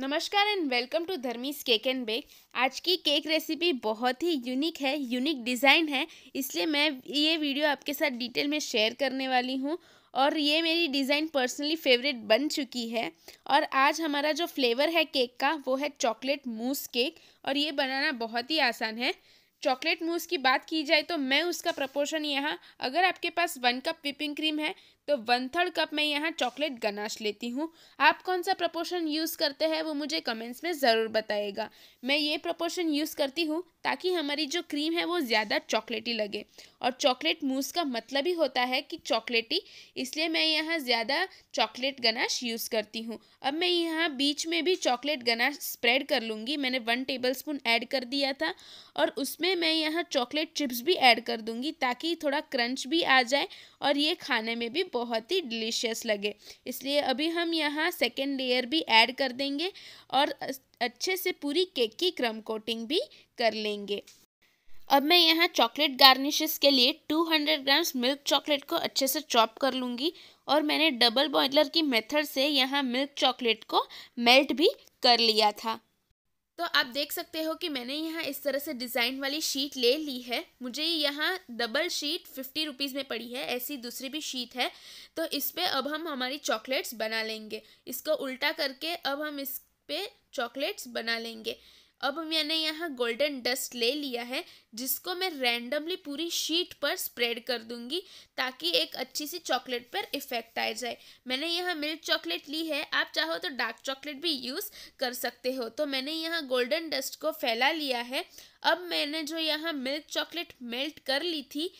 नमस्कार and welcome to Dharmi's cake and bake आज की केक रेसिपी बहुत ही यूनिक है यूनिक डिज़ाइन है इसलिए मैं ये वीडियो आपके साथ डिटेल में शेयर करने वाली हूँ और ये मेरी डिज़ाइन पर्सनली फेवरेट बन चुकी है और आज हमारा जो फ्लेवर है केक का वो है चॉकलेट मूस केक और ये बनाना बहुत ही आसान है चॉकलेट मूस की बात की जाए तो मैं उसका प्रपोर्शन यहाँ अगर आपके पास वन कप विपिंग क्रीम है तो वन थर्ड कप मैं यहाँ चॉकलेट गनाश लेती हूँ आप कौन सा प्रपोर्शन यूज़ करते हैं वो मुझे कमेंट्स में ज़रूर बताएगा मैं ये प्रपोर्शन यूज़ करती हूँ ताकि हमारी जो क्रीम है वो ज़्यादा चॉकलेटी लगे और चॉकलेट मूस का मतलब ही होता है कि चॉकलेटी इसलिए मैं यहाँ ज़्यादा चॉकलेट गनाश यूज़ करती हूँ अब मैं यहाँ बीच में भी चॉकलेट गनाश स्प्रेड कर लूँगी मैंने वन टेबल स्पून ऐड कर दिया था और उसमें मैं यहाँ चॉकलेट चिप्स भी ऐड कर दूँगी ताकि थोड़ा क्रंच भी आ जाए और ये खाने में भी बहुत ही डिलीशियस लगे इसलिए अभी हम यहाँ सेकेंड लेयर भी ऐड कर देंगे और अच्छे से पूरी केक की क्रम कोटिंग भी कर लेंगे अब मैं यहाँ चॉकलेट गार्निशेस के लिए 200 ग्राम्स मिल्क चॉकलेट को अच्छे से चॉप कर लूँगी और मैंने डबल बॉयलर की मेथड से यहाँ मिल्क चॉकलेट को मेल्ट भी कर लिया था तो आप देख सकते हो कि मैंने यहाँ इस तरह से डिज़ाइन वाली शीट ले ली है मुझे यहाँ डबल शीट फिफ्टी रुपीज़ में पड़ी है ऐसी दूसरी भी शीट है तो इस पर अब हम हमारी चॉकलेट्स बना लेंगे इसको उल्टा करके अब हम इस पे चॉकलेट्स बना लेंगे अब मैंने यहाँ गोल्डन डस्ट ले लिया है जिसको मैं रैंडमली पूरी शीट पर स्प्रेड कर दूंगी ताकि एक अच्छी सी चॉकलेट पर इफ़ेक्ट आ जाए मैंने यहाँ मिल्क चॉकलेट ली है आप चाहो तो डार्क चॉकलेट भी यूज़ कर सकते हो तो मैंने यहाँ गोल्डन डस्ट को फैला लिया है अब मैंने जो यहाँ मिल्क चॉकलेट मेल्ट कर ली थी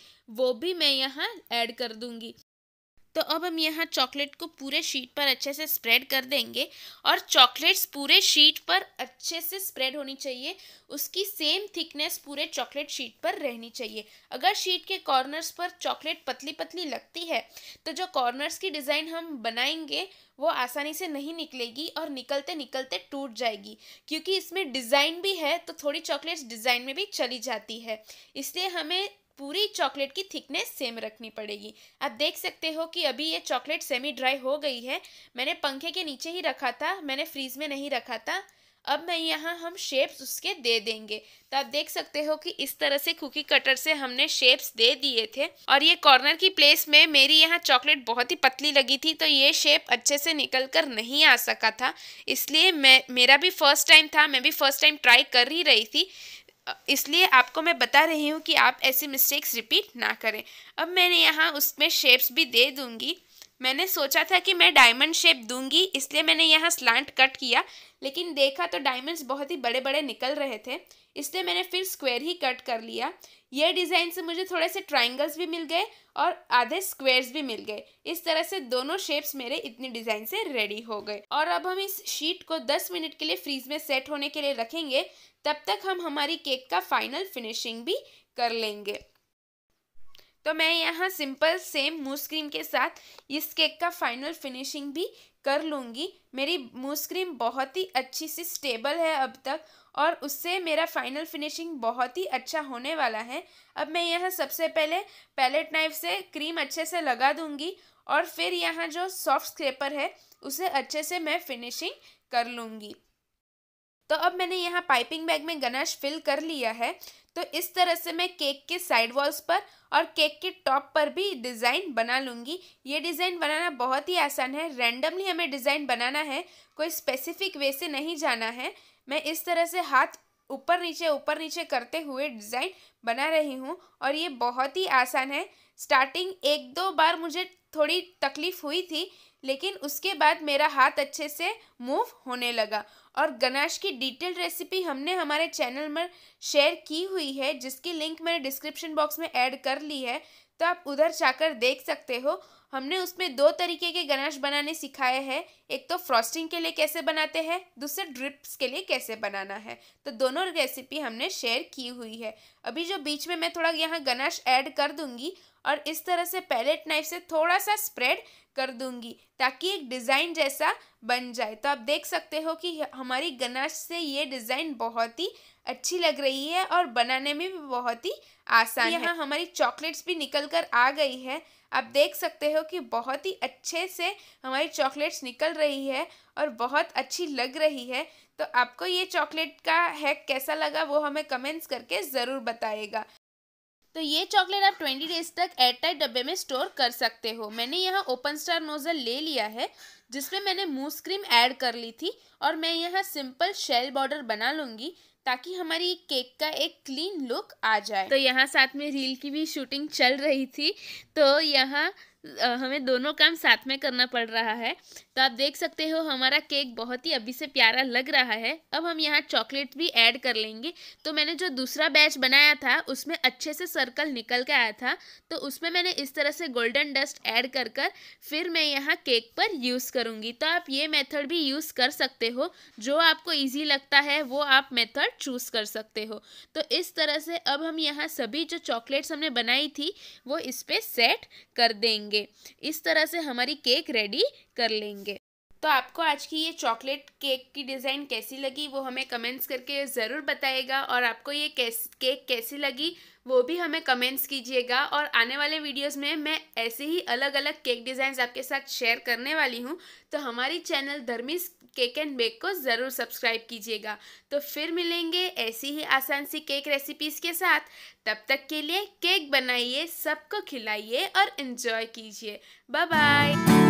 वो भी मैं यहाँ ऐड कर दूँगी तो अब हम यहाँ चॉकलेट को पूरे शीट पर अच्छे से स्प्रेड कर देंगे और चॉकलेट्स पूरे शीट पर अच्छे से स्प्रेड होनी चाहिए उसकी सेम थिकनेस पूरे चॉकलेट शीट पर रहनी चाहिए अगर शीट के कॉर्नर्स पर चॉकलेट पतली पतली लगती है तो जो कॉर्नर्स की डिज़ाइन हम बनाएंगे वो आसानी से नहीं निकलेगी और निकलते निकलते टूट जाएगी क्योंकि इसमें डिज़ाइन भी है तो थोड़ी चॉकलेट्स डिज़ाइन में भी चली जाती है इसलिए हमें पूरी चॉकलेट की थिकनेस सेम रखनी पड़ेगी आप देख सकते हो कि अभी ये चॉकलेट सेमी ड्राई हो गई है मैंने पंखे के नीचे ही रखा था मैंने फ्रीज में नहीं रखा था अब मैं यहाँ हम शेप्स उसके दे देंगे तो आप देख सकते हो कि इस तरह से कुकी कटर से हमने शेप्स दे दिए थे और ये कॉर्नर की प्लेस में मेरी यहाँ चॉकलेट बहुत ही पतली लगी थी तो ये शेप अच्छे से निकल कर नहीं आ सका था इसलिए मैं मेरा भी फर्स्ट टाइम था मैं भी फर्स्ट टाइम ट्राई कर ही रही थी इसलिए आपको मैं बता रही हूँ कि आप ऐसी मिस्टेक्स रिपीट ना करें अब मैंने यहाँ उसमें शेप्स भी दे दूँगी मैंने सोचा था कि मैं डायमंड शेप दूंगी इसलिए मैंने यहाँ स्लांट कट किया लेकिन देखा तो डायमंड्स बहुत ही बड़े बड़े निकल रहे थे इसलिए मैंने फिर स्क्वायर ही कट कर लिया ये डिज़ाइन से मुझे थोड़े से ट्राइंगल्स भी मिल गए और आधे स्क्वायर्स भी मिल गए इस तरह से दोनों शेप्स मेरे इतनी डिज़ाइन से रेडी हो गए और अब हम इस शीट को दस मिनट के लिए फ्रीज में सेट होने के लिए रखेंगे तब तक हम हमारी केक का फाइनल फिनिशिंग भी कर लेंगे तो मैं यहाँ सिंपल सेम मूस क्रीम के साथ इस केक का फाइनल फिनिशिंग भी कर लूँगी मेरी मूस क्रीम बहुत ही अच्छी सी स्टेबल है अब तक और उससे मेरा फाइनल फिनिशिंग बहुत ही अच्छा होने वाला है अब मैं यहाँ सबसे पहले पैलेट नाइफ से क्रीम अच्छे से लगा दूँगी और फिर यहाँ जो सॉफ्ट स्क्रेपर है उसे अच्छे से मैं फिनिशिंग कर लूँगी तो अब मैंने यहाँ पाइपिंग बैग में गनाश फिल कर लिया है तो इस तरह से मैं केक के साइड वॉल्स पर और केक के टॉप पर भी डिज़ाइन बना लूँगी ये डिज़ाइन बनाना बहुत ही आसान है रैंडमली हमें डिज़ाइन बनाना है कोई स्पेसिफिक वे से नहीं जाना है मैं इस तरह से हाथ ऊपर नीचे ऊपर नीचे करते हुए डिज़ाइन बना रही हूँ और ये बहुत ही आसान है स्टार्टिंग एक दो बार मुझे थोड़ी तकलीफ़ हुई थी लेकिन उसके बाद मेरा हाथ अच्छे से मूव होने लगा और गनाश की डिटेल रेसिपी हमने हमारे चैनल में शेयर की हुई है जिसकी लिंक मैंने डिस्क्रिप्शन बॉक्स में ऐड कर ली है तो आप उधर जाकर देख सकते हो हमने उसमें दो तरीके के गनाश बनाने सिखाए हैं एक तो फ्रॉस्टिंग के लिए कैसे बनाते हैं दूसरे ड्रिप्स के लिए कैसे बनाना है तो दोनों रेसिपी हमने शेयर की हुई है अभी जो बीच में मैं थोड़ा यहाँ गनाश ऐड कर दूंगी और इस तरह से पैलेट नाइफ से थोड़ा सा स्प्रेड कर दूंगी ताकि एक डिज़ाइन जैसा बन जाए तो आप देख सकते हो कि हमारी गनाश से ये डिज़ाइन बहुत ही अच्छी लग रही है और बनाने में भी बहुत ही आसान तो है हमारी चॉकलेट्स भी निकल कर आ गई है आप देख सकते हो हो कि बहुत ही अच्छे से हमारी चॉकलेट्स निकल रही है और बहुत अच्छी लग रही है तो आपको ये चॉकलेट का हैक कैसा लगा वो हमें कमेंट्स करके ज़रूर बताएगा तो ये चॉकलेट आप 20 डेज तक एयरटाइट डब्बे में स्टोर कर सकते हो मैंने यहाँ ओपन स्टार नोज़ल ले लिया है जिसमें मैंने मूस क्रीम ऐड कर ली थी और मैं यहाँ सिंपल शेल बॉर्डर बना लूँगी ताकि हमारी केक का एक क्लीन लुक आ जाए तो यहाँ साथ में रील की भी शूटिंग चल रही थी तो यहाँ हमें दोनों काम साथ में करना पड़ रहा है तो आप देख सकते हो हमारा केक बहुत ही अभी से प्यारा लग रहा है अब हम यहाँ चॉकलेट भी ऐड कर लेंगे तो मैंने जो दूसरा बैच बनाया था उसमें अच्छे से सर्कल निकल के आया था तो उसमें मैंने इस तरह से गोल्डन डस्ट ऐड कर कर फिर मैं यहाँ केक पर यूज़ करूँगी तो आप ये मेथड भी यूज़ कर सकते हो जो आपको ईजी लगता है वो आप मेथड चूज़ कर सकते हो तो इस तरह से अब हम यहाँ सभी जो चॉकलेट्स हमने बनाई थी वो इस पर सेट कर देंगे इस तरह से हमारी केक रेडी कर लेंगे तो आपको आज की ये चॉकलेट केक की डिज़ाइन कैसी लगी वो हमें कमेंट्स करके ज़रूर बताएगा और आपको ये कैस केक कैसी लगी वो भी हमें कमेंट्स कीजिएगा और आने वाले वीडियोस में मैं ऐसे ही अलग अलग केक डिज़ाइंस आपके साथ शेयर करने वाली हूँ तो हमारी channel Dharmi's cake and bake को ज़रूर सब्सक्राइब कीजिएगा तो फिर मिलेंगे ऐसी ही आसान सी केक रेसिपीज़ के साथ तब तक के लिए केक बनाइए सबको खिलाइए और इन्जॉय कीजिए बाय बाय